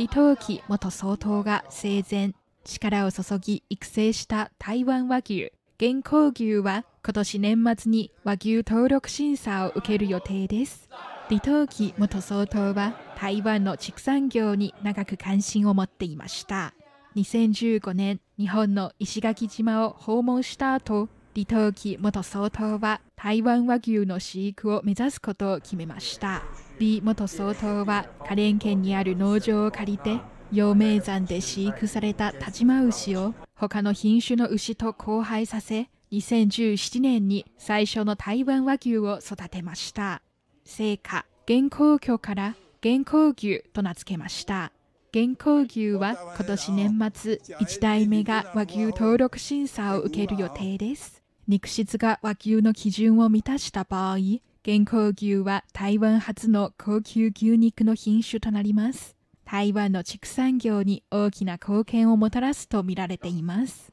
李登輝元総統が生前力を注ぎ育成した台湾和牛現行牛は今年年末に和牛登録審査を受ける予定です李登輝元総統は台湾の畜産業に長く関心を持っていました2015年日本の石垣島を訪問した後李登輝元総統は台湾和牛の飼育を目指すことを決めました李元総統は花蓮県にある農場を借りて陽明山で飼育された但馬牛を他の品種の牛と交配させ2017年に最初の台湾和牛を育てました成果現行魚から現行牛と名付けました現行牛は今年年末1代目が和牛登録審査を受ける予定です肉質が和牛の基準を満たした場合、健康牛は台湾初の高級牛肉の品種となります。台湾の畜産業に大きな貢献をもたらすとみられています。